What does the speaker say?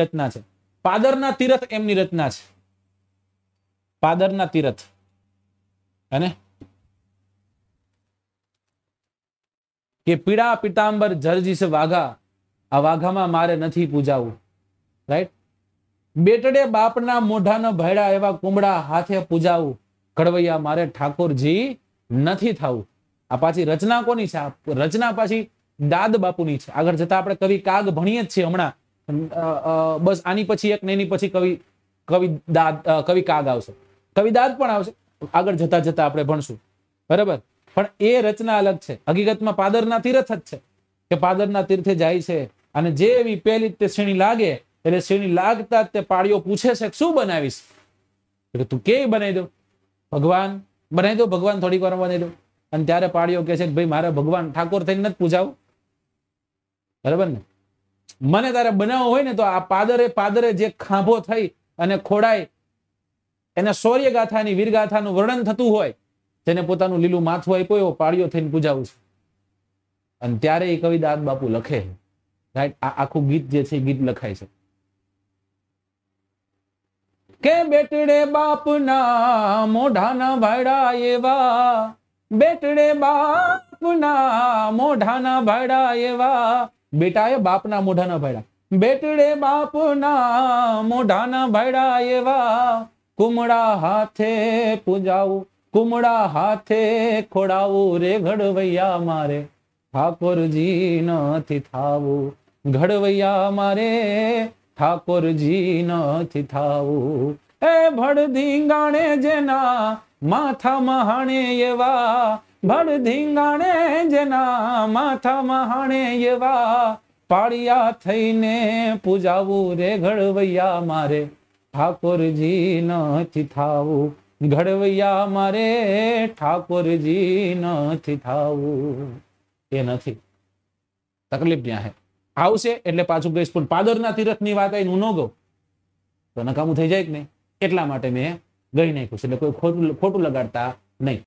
રચના છે પાદરના તીરથ એમની રચના છે પાદરના તીરથ અને કે પીડા પિતાંબર જર્જી વાઘા આ વાઘામાં મારે નથી પૂજાવું રાઈટ બેટડે બાપના મોઢાના ભયડા એવા કુંબડા હાથે પૂજાવું કડવૈયા મારે ઠાકોરજી નથી થવું આ પાછી રચના કોની છે રચના પાછી દાદ બાપુની છે આગળ જતા આપણે કવિ કાગ ભણીએ જ છીએ હમણાં બસ આની પછી એક ને એની પછી કવિ કવિ દાદ કવિ કાગ આવશે કવિ દાદ પણ આવશે આગળ જતા જતા આપણે ભણશું બરાબર પણ એ રચના અલગ છે હકીકતમાં પાદરના તીર્થ જ છે કે પાદરના તીર્થે જાય છે અને જેવી પહેલી તે શ્રેણી લાગે એટલે શ્રેણી લાગતા તે પાળીઓ પૂછે છે શું બનાવીશ એટલે તું કે બનાવી દો ભગવાન બનાવી દો ભગવાન થોડીક વાર બનાવી દો અને ત્યારે પાળીઓ કે છે કે ભાઈ મારે ભગવાન ઠાકોર થઈને નથી પૂજાવું બરાબર ને મને તારે બનાવવો હોય ને તો આ પાદરે પાદરે જે ખાંભો થઈ અને ખોડાય એને શૌર્ય વીરગાથાનું વર્ણન થતું હોય જેને પોતાનું લીલું માથું આપ્યો એવો પાળીઓ થઈને પૂજાવું છું અને ત્યારે એ કવિ દાદ બાપુ લખે રાઈટ આખું ગીત જે છે ગીત લખાય છે કે બેટડે બાપના મોઢાના ભાડા એવા બેટડે બાપના મોઢાના ભાડા એવા બેટાએ બાપના મોઢા ન ભાડ્યા બેટડે બાપના મોઢા ન ભાડ્યા એવા કુમડા હાથે પૂજાવું કુમડા હાથે ખોડાવું રે ઘડવૈયા મારે ઠાકોરજી નથી થાવું ઘડવૈયા મારે ઠાકોરજી નથી થાવું એ ભડધી ગાણે જેના માથા મહાણે એવા ભળ ધીંગાણે જેના માથા મહાણે એવા પાળિયા થઈને પૂજાવું રે ઘડવૈયા મારે ઠાકોરજી નથી થાવું ઘડવૈયા મારે ઠાકોરજી નથી થાવું એ નથી તકલીફ ત્યાં હે આવશે એટલે પાછું ગઈશ પણ પાદરના તીરથની વાત આવી હું ન ગઉં તો નકામું થઈ જાય કે નહીં એટલા માટે મેં ગઈ નાખ્યું છે એટલે કોઈ ખોટું ખોટું લગાડતા નહીં